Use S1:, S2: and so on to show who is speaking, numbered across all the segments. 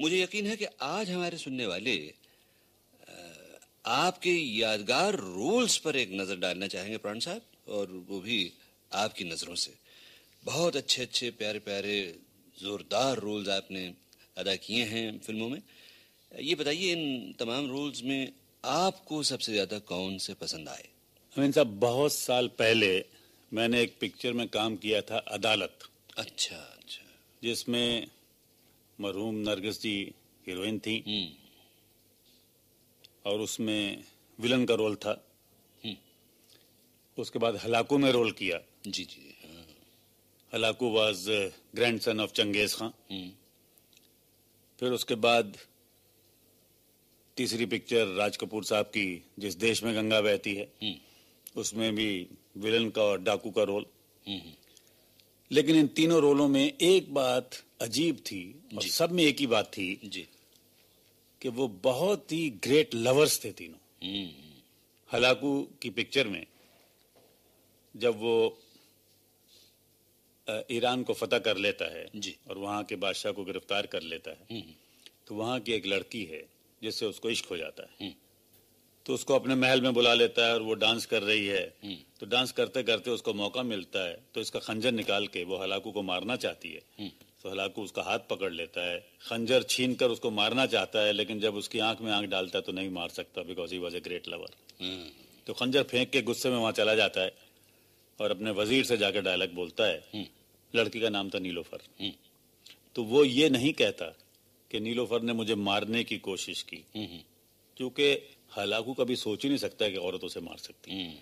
S1: मुझे यकीन है कि आज हमारे सुनने वाले आपके यादगार रोल्स पर एक नजर डालना चाहेंगे प्राण साहब और वो भी आपकी नजरों से बहुत अच्छे अच्छे प्यारे प्यारे जोरदार रोल्स आपने अदा किए हैं फिल्मों में ये बताइए इन तमाम रोल्स में आपको सबसे ज्यादा कौन से पसंद आए अमीन साहब बहुत साल पहले मैंने एक
S2: पिक्चर में काम किया था अदालत
S1: अच्छा अच्छा
S2: जिसमें मरहूम नरगिस जी हीरोइन थी हम्म। और उसमें विलन का रोल था हम्म। उसके बाद हलाकू में रोल किया जी जी हाँ। Hulagu was grandson of Genghis Khan फिर उसके बाद तीसरी पिक्चर राज कपूर साहब की जिस देश में गंगा बहती है हम्म। उसमें भी विलन का और डाकू का रोल लेकिन इन तीनों रोलों में एक बात अजीब थी और सब में एक ही बात थी जी कि वो बहुत ही ग्रेट लवर्स थे तीनों हम्म, हम्म। हलाकू की पिक्चर में जब वो ईरान को फतह कर लेता है जी और वहां के बादशाह को गिरफ्तार कर लेता है हम्म, तो वहां की एक लड़की है जिससे उसको इश्क हो जाता है तो उसको अपने महल में बुला लेता है और वो डांस कर रही है हम्म। तो डांस करते करते उसको मौका मिलता है तो इसका खंजर निकाल के वो हलाकू को मारना चाहती है हम्म। तो हलाकू उसका हाथ पकड़ लेता है खंजर छीन कर उसको मारना चाहता है लेकिन जब उसकी आंख में आंख डालता है तो नहीं मार सकता because he was a great
S3: lover
S2: तो खंजर फेंक के गुस्से में वहां चला जाता है और अपने वजीर से जाकर डायलॉग बोलता है हम्म। लड़की का नाम था नीलोफर तो वो ये नहीं कहता कि नीलोफर ने मुझे मारने की कोशिश की क्योंकि हालांकि कभी सोच ही नहीं सकता कि औरत उसे मार सकती हम्म।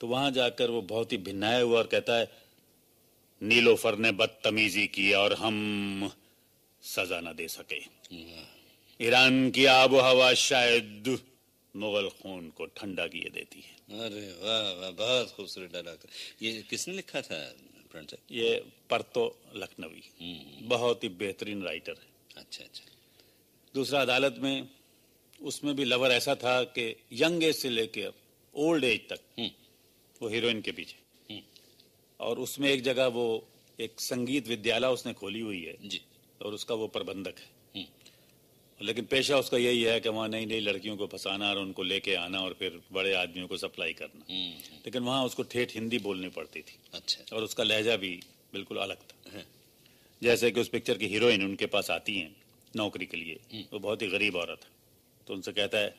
S2: तो वहां जाकर वो बहुत ही भिन्नाया हुआ और कहता है नीलोफर ने बदतमीजी की और हम सजा ना दे सके ईरान की आबो हवा शायद मुगल खून को ठंडा किए देती
S1: है अरे वाह वाह बहुत खूबसूरत डायलॉग ये किसने लिखा
S2: था ये परतो लखनवी हम्म। बहुत ही बेहतरीन राइटर है अच्छा अच्छा दूसरा अदालत में उसमें भी लवर ऐसा था कि यंग एज से लेके अब ओल्ड एज तक हम्म। वो हीरोइन के पीछे हम्म। और उसमें एक जगह वो एक संगीत विद्यालय उसने खोली हुई है जी और उसका वो प्रबंधक है हम्म। लेकिन पेशा उसका यही है कि वहाँ नई नई लड़कियों को फंसाना और उनको लेके आना और फिर बड़े आदमियों को सप्लाई करना
S3: लेकिन
S2: वहाँ उसको ठेठ हिंदी बोलनी पड़ती थी अच्छा और उसका लहजा भी बिल्कुल अलग था जैसे कि उस पिक्चर की हीरोइन उनके पास आती है नौकरी के लिए वो बहुत ही गरीब औरत है तो उनसे कहता है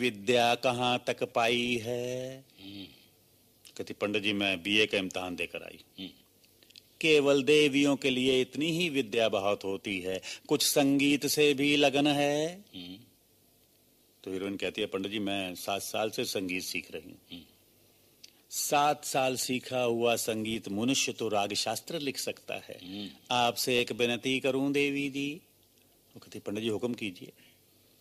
S2: विद्या कहाँ तक पाई है हम्म। कहती पंडित जी मैं बीए का इम्तहान देकर आई हम्म। केवल देवियों के लिए इतनी ही विद्या बहुत होती है कुछ संगीत से भी लगन है हम्म। तो हीरोइन कहती है पंडित जी मैं सात साल से संगीत सीख रही हूँ सात साल सीखा हुआ संगीत मनुष्य तो राग शास्त्र लिख सकता है आपसे एक विनती करूं देवी जी वो तो कहती पंडित जी हुक्म कीजिए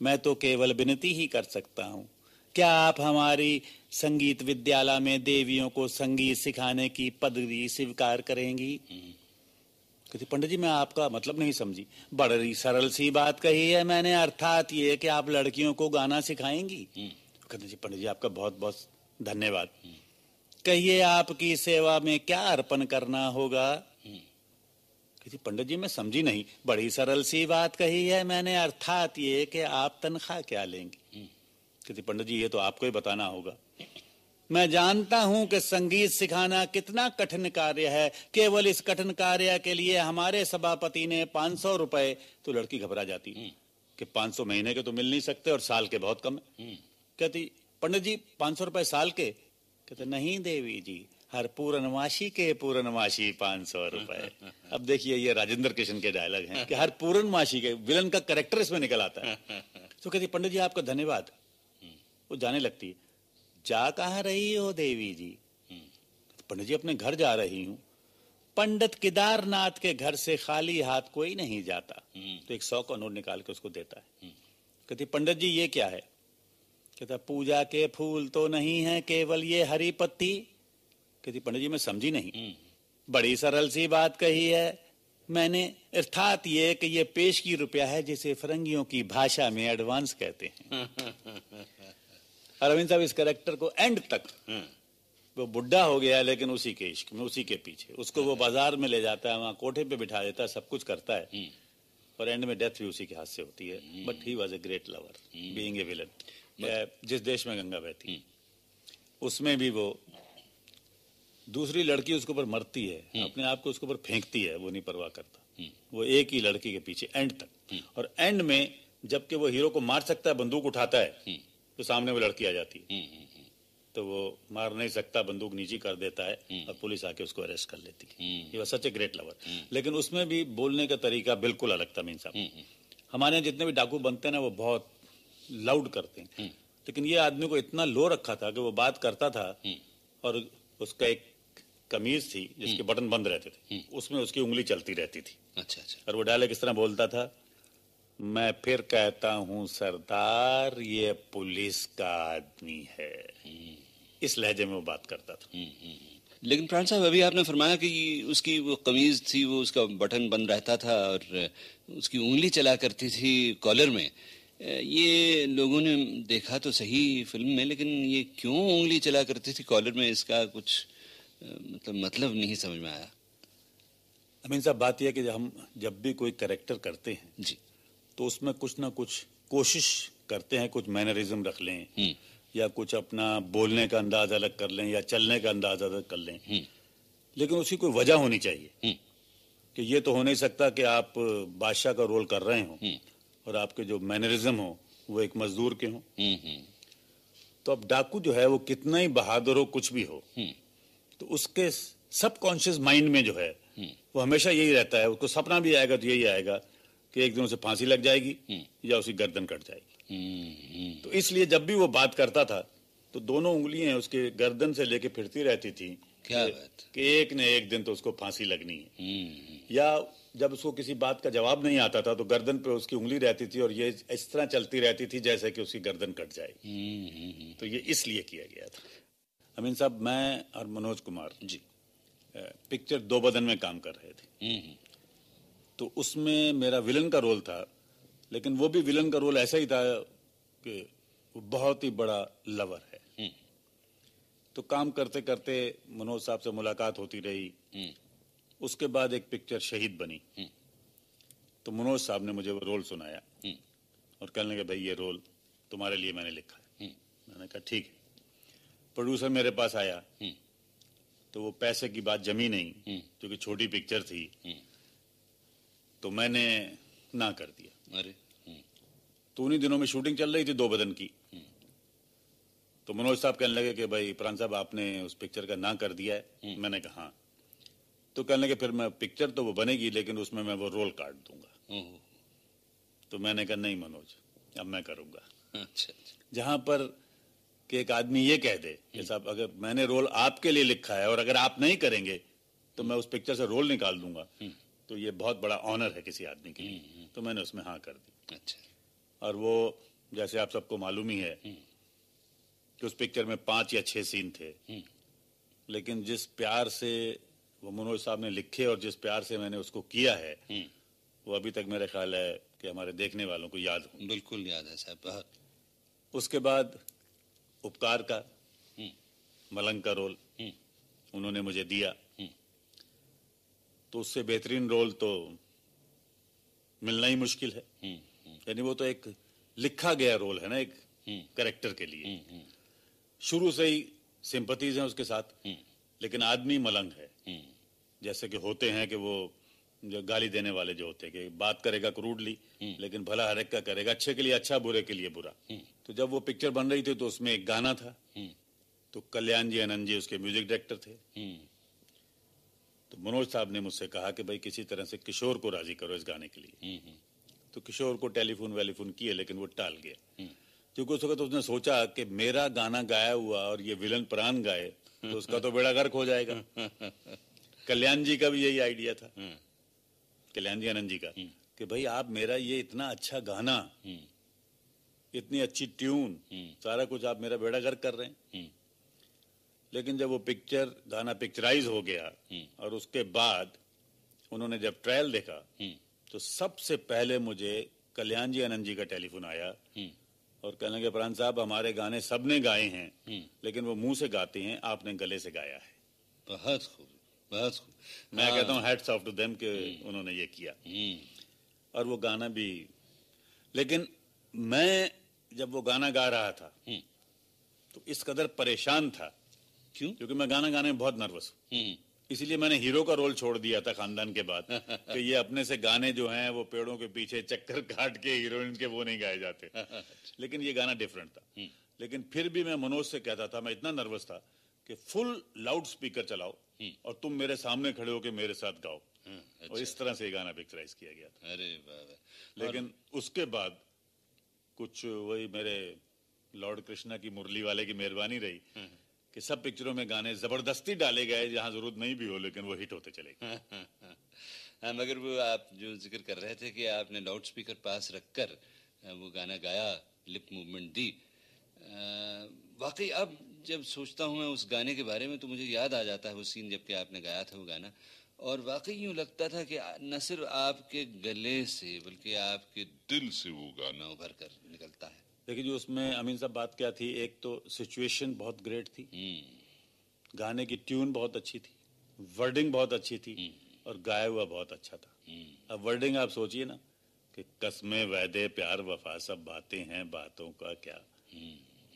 S2: मैं तो केवल विनती ही कर सकता हूँ क्या आप हमारी संगीत विद्यालय में देवियों को संगीत सिखाने की पदवी स्वीकार करेंगी कहते पंडित जी मैं आपका मतलब नहीं समझी बड़ी सरल सी बात कही है मैंने अर्थात ये कि आप लड़कियों को गाना सिखाएंगी कहते जी पंडित जी आपका बहुत बहुत धन्यवाद कहिए आपकी सेवा में क्या अर्पण करना होगा किसी पंडित जी मैं समझी नहीं बड़ी सरल सी बात कही है मैंने अर्थात ये कि आप तनख्वाह क्या लेंगे हम्म। किसी पंडित जी ये तो आपको ही बताना होगा मैं जानता हूं कि संगीत सिखाना कितना कठिन कार्य है केवल इस कठिन कार्य के लिए हमारे सभापति ने पांच सौ रुपए तो लड़की घबरा जाती हम्म। कि पांच सौ महीने के तो मिल नहीं सकते और साल के बहुत कम है हम्म। कहती पंडित जी पांच सौ रुपए साल के कहते नहीं देवी जी हर पूर्णमासी के पूर्णमासी पांच सौ रुपए अब देखिए ये राजेंद्र कृष्ण के डायलॉग हैं कि हर पूर्णमासी के विलन का करेक्टर इसमें निकल आता है तो कहती पंडित जी आपका धन्यवाद वो जाने लगती जा कहा रही हो देवी जी पंडित जी अपने घर जा रही हूँ पंडित केदारनाथ के घर से खाली हाथ कोई नहीं जाता तो एक सौ का नोट निकाल के उसको देता है कहती पंडित जी ये क्या है कहता पूजा के फूल तो नहीं है केवल ये हरी पत्ती कहती पंडित जी मैं समझी नहीं हम्म। बड़ी सरल सी बात कही है मैंने अर्थात ये कि ये पेश की रुपया है जिसे फरंगियों की भाषा में एडवांस कहते
S3: हैं
S2: अरविंद साहब इस करेक्टर को एंड तक हम्म। वो बुढ़ा हो गया लेकिन उसी के इश्क में उसी के पीछे उसको वो बाजार में ले जाता है वहां कोठे पे बिठा देता है सब कुछ करता है हम्म। और एंड में डेथ भी उसी के हाथ से होती है but he was a great lover being a villain जिस देश में गंगा बहती उसमें भी वो दूसरी लड़की उसके ऊपर मरती है हम्म। अपने आप को उसके ऊपर फेंकती है वो नहीं परवाह करता हम्म। वो एक ही लड़की के पीछे एंड तक हम्म। और एंड में जबकि वो हीरो को मार सकता है बंदूक उठाता है तो सामने वो लड़की आ जाती है तो वो मार नहीं सकता बंदूक नीचे कर देता है और पुलिस आके उसको अरेस्ट कर लेती है ये सच ए ग्रेट लवर लेकिन उसमें भी बोलने का तरीका बिल्कुल अलग था मीन साहब हमारे यहाँ जितने भी डाकू बनते हैं ना वो बहुत लाउड करते हैं लेकिन ये आदमी को इतना लो रखा था कि वो बात करता था और उसका एक कमीज थी जिसके हम्म। बटन बंद रहते थे हम्म। उसमें उसकी उंगली चलती रहती थी अच्छा अच्छा और वो डायलॉग इस तरह बोलता था मैं फिर कहता हूं सरदार ये पुलिस
S1: का आदमी है हम्म। इस लहजे में वो बात करता था लेकिन प्राण साहब अभी आपने फरमाया कि उसकी वो कमीज थी वो उसका बटन बंद रहता था और उसकी उंगली चला करती थी कॉलर में ये लोगों ने देखा तो सही फिल्म में लेकिन ये क्यों उंगली चला करती थी कॉलर में इसका कुछ मतलब मतलब नहीं समझ में आया अमीन साहब बात यह कि हम जब भी कोई करेक्टर
S2: करते हैं जी तो उसमें कुछ ना कुछ कोशिश करते हैं कुछ मैनरिज्म रख लें हम्म। या कुछ अपना बोलने का अंदाज अलग कर लें या चलने का अंदाज अलग कर लें हम्म। लेकिन उसकी कोई वजह होनी चाहिए हम्म। कि ये तो हो नहीं सकता कि आप बादशाह का रोल कर रहे हो और आपके जो मैनरिज्म हो वो एक मजदूर के हों तो अब डाकू जो है वो कितना ही बहादुर हो कुछ भी हो तो उसके सब कॉन्शियस माइंड में जो है वो हमेशा यही रहता है उसको सपना भी आएगा तो यही आएगा कि एक दिन उसे फांसी लग जाएगी या उसकी गर्दन कट जाएगी हम्म, हम्म। तो इसलिए जब भी वो बात करता था तो दोनों उंगलियां उसके गर्दन से लेके फिरती रहती थी क्या कि, बात? कि एक न एक दिन तो उसको फांसी लगनी है
S3: हम्म।
S2: या जब उसको किसी बात का जवाब नहीं आता था तो गर्दन पे उसकी उंगली रहती थी और ये इस तरह चलती रहती थी जैसे कि उसकी गर्दन कट जाए तो ये इसलिए किया गया था अमीन साहब मैं और मनोज कुमार जी पिक्चर दो बदन में काम कर रहे थे
S3: हम्म, हम्म।
S2: तो उसमें मेरा विलन का रोल था लेकिन वो भी विलन का रोल ऐसा ही था कि वो बहुत ही बड़ा लवर है हम्म। तो काम करते करते मनोज साहब से मुलाकात होती रही उसके बाद एक पिक्चर शहीद बनी तो मनोज साहब ने मुझे वो रोल सुनाया और कहने लगे भाई ये रोल तुम्हारे लिए मैंने लिखा है मैंने कहा ठीक है प्रोड्यूसर मेरे पास आया हम्म। तो वो पैसे की बात जमी नहीं हम्म। क्योंकि छोटी पिक्चर थी हम्म। तो मैंने ना कर दिया अरे तो उन्हीं दिनों में शूटिंग चल रही थी दो बदन की तो मनोज साहब कहने लगे कि भाई प्राण साहब आपने उस पिक्चर का ना कर दिया है मैंने कहा हाँ तो कहने लगे फिर मैं पिक्चर तो वो बनेगी लेकिन उसमें मैं वो रोल काट दूंगा तो मैंने कहा नहीं मनोज अब मैं करूंगा अच्छा, अच्छा। जहां पर कि एक आदमी ये कह दे कि साहब अगर मैंने रोल आपके लिए लिखा है और अगर आप नहीं करेंगे तो मैं उस पिक्चर से रोल निकाल दूंगा हम्म। तो ये बहुत बड़ा ऑनर है किसी आदमी के लिए हम्म, हम्म। तो मैंने उसमें हाँ कर दी अच्छा और वो जैसे आप सबको मालूम ही है कि उस पिक्चर में पांच या छह सीन थे लेकिन जिस प्यार से वो मनोज साहब ने लिखे और जिस प्यार से मैंने उसको किया है वो अभी तक मेरा ख्याल है कि हमारे देखने वालों को याद हो बिल्कुल याद है साहब उसके बाद उपकार का हम्म। मलंग का रोल हम्म। उन्होंने मुझे दिया हम्म। तो उससे बेहतरीन रोल तो मिलना ही मुश्किल है यानी वो तो एक लिखा गया रोल है ना एक करेक्टर के लिए शुरू से ही सिंपतीज हैं उसके साथ लेकिन आदमी मलंग है जैसे कि होते हैं कि वो जो गाली देने वाले जो होते हैं कि बात करेगा क्रूडली लेकिन भला हरेक का करेगा अच्छे के लिए अच्छा बुरे के लिए बुरा तो जब वो पिक्चर बन रही थी तो उसमें एक गाना था हम्म। तो कल्याण जी आनंद जी उसके म्यूजिक डायरेक्टर थे हम्म। तो मनोज साहब ने मुझसे कहा कि भाई किसी तरह से किशोर को राजी करो इस गाने के लिए हम्म, तो किशोर को टेलीफोन वेलीफोन किए लेकिन वो टाल गया क्योंकि उस वक्त उसने सोचा कि मेरा गाना गाया हुआ और ये विलन प्राण गाए तो उसका तो बेड़ा गर्क हो जाएगा कल्याण जी का भी यही आइडिया था कल्याण जी आनंद जी का कि भाई आप मेरा ये इतना अच्छा गाना इतनी अच्छी ट्यून हम्म। सारा कुछ आप मेरा बेड़ा गर्क कर रहे हैं हम्म। लेकिन जब वो पिक्चर गाना पिक्चराइज हो गया हम्म। और उसके बाद उन्होंने जब ट्रायल देखा तो सबसे पहले मुझे कल्याण जी आनंद जी का टेलीफोन आया और कहने लगे प्राण साहब हमारे गाने सबने गाए हैं लेकिन वो मुंह से गाते हैं आपने गले से गाया है
S1: बहुत खूब बहुत खूब मैं हाँ। कहता हूँ
S2: हेड्स ऑफ टू देम के उन्होंने ये किया और वो गाना भी लेकिन मैं जब वो गाना गा रहा था हम्म। तो इस कदर परेशान था क्यों क्योंकि मैं गाना गाने में बहुत नर्वस हूँ हम्म। इसलिए मैंने हीरो का रोल छोड़ दिया था खानदान के बाद कि ये अपने से गाने जो हैं वो पेड़ों के पीछे चक्कर काट के हीरोइन के वो नहीं गाए जाते अच्छा। लेकिन ये गाना डिफरेंट था हम्म। लेकिन फिर भी मैं मनोज से कहता था मैं इतना नर्वस था कि फुल लाउड स्पीकर चलाओ और तुम मेरे सामने खड़े होके मेरे साथ गाओ
S3: अच्छा। और
S2: इस अच्छा। तरह से ये गाना पिक्चराइज किया गया था अरे लेकिन उसके बाद कुछ वही मेरे लॉर्ड कृष्णा की मुरली वाले की मेहरबानी रही हम्म। कि सब पिक्चरों में गाने जबरदस्ती डाले गए जहां जरूरत
S1: नहीं भी हो लेकिन वो हिट होते चले गए हाँ मगर वो आप जो जिक्र कर रहे थे कि आपने लाउड स्पीकर पास रखकर हाँ, वो गाना गाया लिप मूवमेंट दी हाँ, वाकई अब जब सोचता हूँ मैं उस गाने के बारे में तो मुझे याद आ जाता है वो सीन जबकि आपने गाया था वो गाना और वाकई यूं लगता था कि न सिर्फ आपके गले से बल्कि आपके दिल से वो गाना उभर कर निकलता है देखिए जी उसमें अमीन साहब बात क्या
S2: थी एक तो सिचुएशन बहुत ग्रेट थी हम्म। गाने की ट्यून बहुत अच्छी थी वर्डिंग बहुत अच्छी थी हम्म। और गाया हुआ बहुत अच्छा था हम्म। अब वर्डिंग आप सोचिए ना कि कसमे वायदे प्यार वफा सब बातें हैं बातों का क्या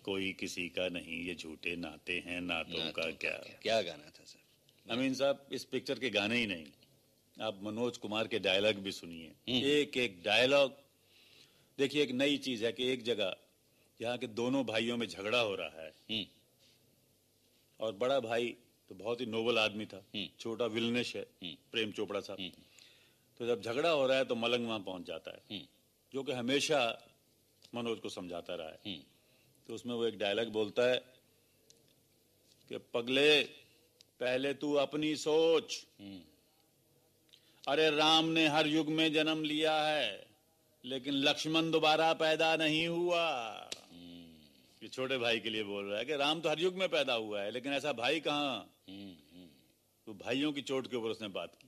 S2: कोई किसी का नहीं ये झूठे नाते हैं नातों, नातों का, का क्या क्या गाना था सर अमीन साहब इस पिक्चर के गाने ही नहीं आप मनोज कुमार के डायलॉग भी सुनिए एक एक डायलॉग देखिए एक नई चीज है कि एक जगह यहाँ के दोनों भाइयों में झगड़ा हो रहा है हम्म। और बड़ा भाई तो बहुत ही नोबल आदमी था हम्म। छोटा विलनेश है हम्म। प्रेम चोपड़ा साहब तो जब झगड़ा हो रहा है तो मलंग वहां पहुंच जाता है जो कि हमेशा मनोज को समझाता रहा है तो उसमें वो एक डायलॉग बोलता है कि पगले पहले तू अपनी सोच हम्म। अरे राम ने हर युग में जन्म लिया है लेकिन लक्ष्मण दोबारा पैदा नहीं हुआ हम्म। ये छोटे भाई के लिए बोल रहा है कि राम तो हर युग में पैदा हुआ है लेकिन ऐसा भाई कहाँ तो भाइयों की चोट के ऊपर उसने बात की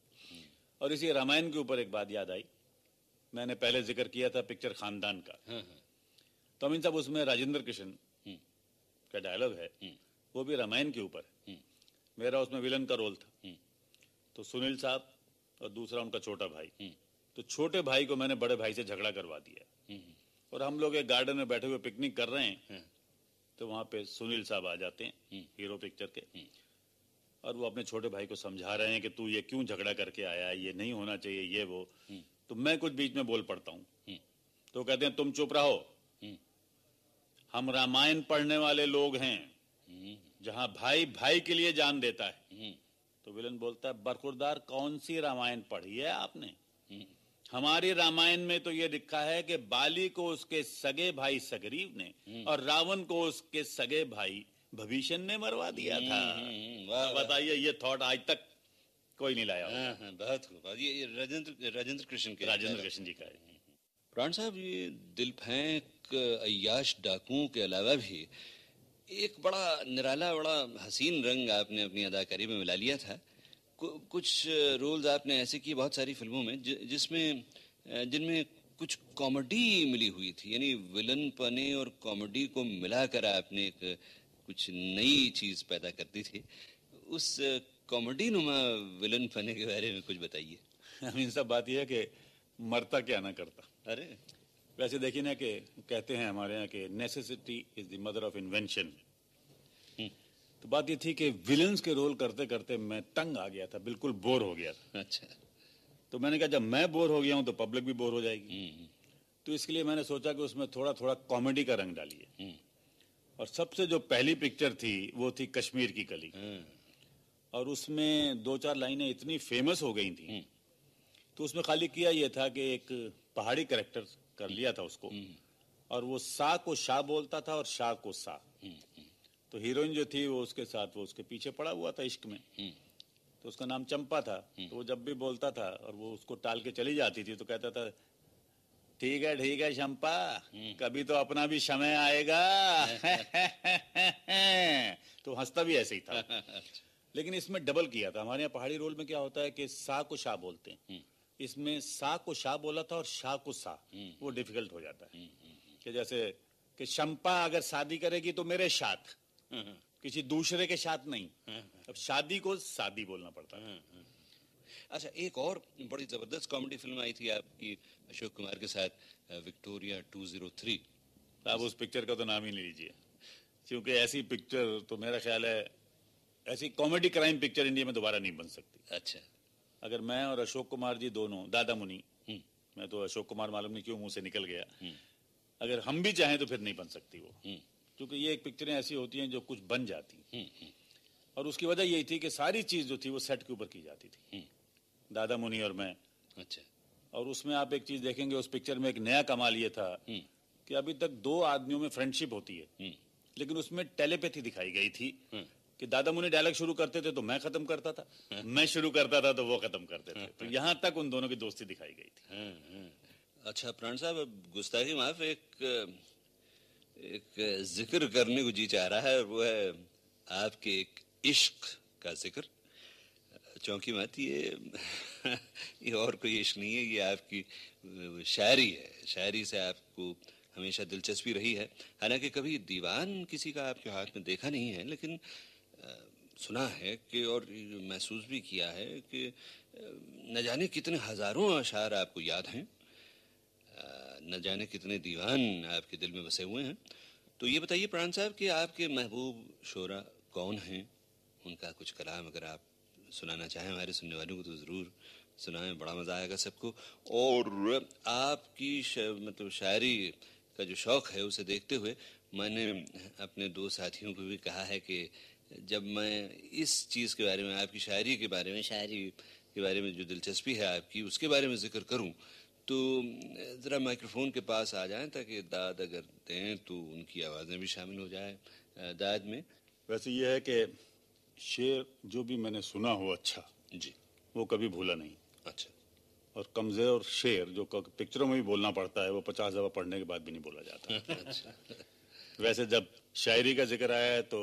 S2: और इसी रामायण के ऊपर एक बात याद आई मैंने पहले जिक्र किया था पिक्चर खानदान का हाँ, हाँ। तो अमीन सब उसमें राजेंद्र कृष्ण का डायलॉग है वो भी रामायण के ऊपर है मेरा उसमें विलन का रोल था हम्म। तो सुनील साहब और दूसरा उनका छोटा भाई हम्म। तो छोटे भाई को मैंने बड़े भाई से झगड़ा करवा दिया हम्म। और हम लोग एक गार्डन में बैठे हुए पिकनिक कर रहे हैं तो वहां पे सुनील साहब आ जाते हैं हीरो पिक्चर के और वो अपने छोटे भाई को समझा रहे हैं कि तू ये क्यों झगड़ा करके आया ये नहीं होना चाहिए ये वो तो मैं कुछ बीच में बोल पड़ता हूँ तो कहते हैं तुम चुप रहो हम रामायण पढ़ने वाले लोग हैं जहां भाई भाई के लिए जान देता है हम्म। तो विलन बोलता है बरखुरदार कौन सी रामायण पढ़ी है आपने हम्म। हमारी रामायण में तो ये लिखा है कि बाली को उसके सगे भाई सगरीव ने हम्म। और रावण को उसके सगे भाई भविष्य ने मरवा दिया था बताइए ये थॉट आज तक
S1: कोई नहीं लाया हाँ, हाँ, बहुत ये राजेंद्र राजेंद्र कृष्ण के राजेंद्र कृष्ण जी का है प्राण साहब ये दिल फेंक अयाश डाकुओं के अलावा भी एक बड़ा निराला बड़ा हसीन रंग आपने अपनी अदाकारी में मिला लिया था कुछ रोल्स आपने ऐसे किए बहुत सारी फिल्मों में जिसमें जिनमें कुछ कॉमेडी मिली हुई थी यानी विलन पने और कॉमेडी को मिलाकर आपने एक कुछ नई चीज पैदा कर दी थी उस कॉमेडी नुमा विलन पने के बारे में कुछ बताइए सब बात यह है कि मरता क्या ना
S2: करता अरे वैसे देखिए ना कि कहते हैं हमारे यहाँ के necessity is the mother of invention तो बात ये थी कि विलन्स के रोल करते करते मैं तंग आ गया था बिल्कुल बोर हो गया था अच्छा तो मैंने कहा जब मैं बोर हो गया हूँ तो पब्लिक भी बोर हो जाएगी हम्म, हम्म। तो इसके लिए मैंने सोचा कि उसमें थोड़ा थोड़ा कॉमेडी का रंग डालिए हम्म। और सबसे जो पहली पिक्चर थी वो थी कश्मीर की कली और उसमें दो चार लाइनें इतनी फेमस हो गई थी तो उसमें खाली किया ये था कि एक पहाड़ी करेक्टर कर लिया था उसको हम्म। और वो सा को शाह बोलता था और शाह को सा हम्म, हम्म। तो हीरोइन जो थी वो उसके साथ वो उसके पीछे पड़ा हुआ था इश्क में
S3: तो
S2: उसका नाम चंपा था तो वो जब भी बोलता था और वो उसको टाल के चली जाती थी तो कहता था ठीक है ठीक है चंपा कभी तो अपना भी समय आएगा तो हंसता भी ऐसे ही था लेकिन इसमें डबल किया था हमारे यहाँ पहाड़ी रोल में क्या होता है कि सा को शाह बोलते हैं इसमें सा को शाह बोला था और शाह को सा हम्म। वो डिफिकल्ट हो जाता है हम्म, हम्म, कि जैसे कि शंपा अगर शादी करेगी तो मेरे साथ
S3: किसी
S2: दूसरे के साथ नहीं अब शादी को शादी बोलना
S1: पड़ता है अच्छा एक और बड़ी जबरदस्त कॉमेडी फिल्म आई थी आपकी अशोक कुमार के साथ विक्टोरिया 203 आप उस पिक्चर का तो नाम ही ले लीजिए
S2: क्योंकि ऐसी पिक्चर तो मेरा ख्याल है ऐसी कॉमेडी क्राइम पिक्चर इंडिया में दोबारा नहीं बन सकती अच्छा अगर मैं और अशोक कुमार जी दोनों दादा मुनि हम्म। मैं तो अशोक कुमार मालूम नहीं क्यों मुंह से निकल गया हम्म। अगर हम भी चाहें तो फिर नहीं बन सकती वो हम्म। क्योंकि ये एक पिक्चरें ऐसी होती हैं जो कुछ बन जाती और उसकी वजह यही थी कि सारी चीज जो थी वो सेट के ऊपर की जाती थी दादा मुनि और मैं अच्छा और उसमें आप एक चीज देखेंगे उस पिक्चर में एक नया कमाल ये था कि अभी तक दो आदमियों में फ्रेंडशिप होती है लेकिन उसमें टेलीपैथी दिखाई गई थी कि दादा मुनि डायलॉग शुरू करते थे तो मैं खत्म करता था मैं शुरू करता था तो वो खत्म करते थे तो यहाँ तक उन दोनों की दोस्ती दिखाई गई
S1: थी हम्म, हम्म। अच्छा प्राण साहब अब गुस्ताखी माफ एक एक जिक्र करने को जी चाह रहा है वो है आपके एक इश्क का जिक्र चौंकी मत ये ये और कोई इश्क नहीं है ये आपकी शायरी है शायरी से आपको हमेशा दिलचस्पी रही है हालांकि कभी दीवान किसी का आपके हाथ में देखा नहीं है लेकिन सुना है कि और महसूस भी किया है कि न जाने कितने हजारों अशार आपको याद हैं न जाने कितने दीवान आपके दिल में बसे हुए हैं तो ये बताइए प्राण साहब कि आपके महबूब शोरा कौन हैं उनका कुछ कलाम अगर आप सुनाना चाहें हमारे सुनने वालों को तो ज़रूर सुनाएं बड़ा मज़ा आएगा सबको और आपकी मतलब शायरी का जो शौक़ है उसे देखते हुए मैंने अपने दो साथियों को भी कहा है कि जब मैं इस चीज़ के बारे में आपकी शायरी के बारे में शायरी के बारे में जो दिलचस्पी है आपकी उसके बारे में जिक्र करूं तो ज़रा माइक्रोफोन के पास आ जाएं ताकि दाद अगर दें तो उनकी आवाज़ें भी शामिल हो जाए दाद में वैसे यह है कि शेर जो भी मैंने सुना हो अच्छा
S2: जी वो कभी भूला नहीं अच्छा और कमज़ोर और शेर जो पिक्चरों में भी बोलना पड़ता है वो पचास दफ़ा पढ़ने के बाद भी नहीं बोला जाता
S3: अच्छा।
S2: वैसे जब शायरी का जिक्र आया है तो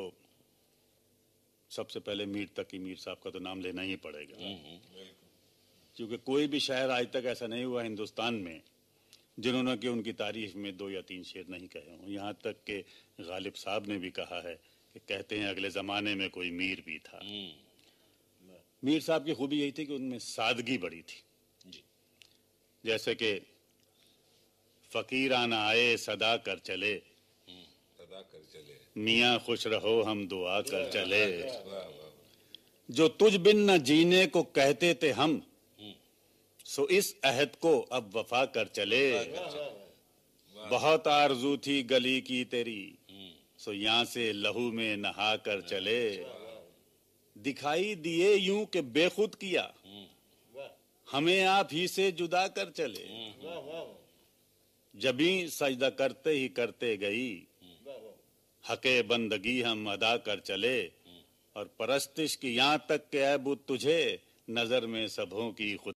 S2: सबसे पहले मीर तकी मीर साहब का तो नाम लेना ही पड़ेगा हम्म, हम्म, क्योंकि कोई भी शायर आज तक ऐसा नहीं हुआ हिंदुस्तान में जिन्होंने कि उनकी तारीफ में दो या तीन शेर नहीं कहे हों यहाँ तक के गालिब साहब ने भी कहा है कि कहते हैं अगले ज़माने में कोई मीर भी था हम्म, मीर साहब की खूबी यही थी कि उनमें सादगी बड़ी थी जी जैसे कि फ़कीराना आए सदा कर चले अदा कर चले मियाँ खुश रहो हम दुआ कर चले जो तुझ बिन न जीने को कहते थे हम हम्म। सो इस अहद को अब वफा कर चले बहुत आरजू थी गली की तेरी हम्म। सो यहाँ से लहू में नहा कर चले दिखाई दिए यूं के बेखुद किया
S3: हम्म।
S2: हमें आप ही से जुदा कर चले जबी सजदा करते ही करते गई हके बंदगी हम अदा कर चले और परस्तिश की यहाँ तक के अब तुझे नजर में सबों की खुद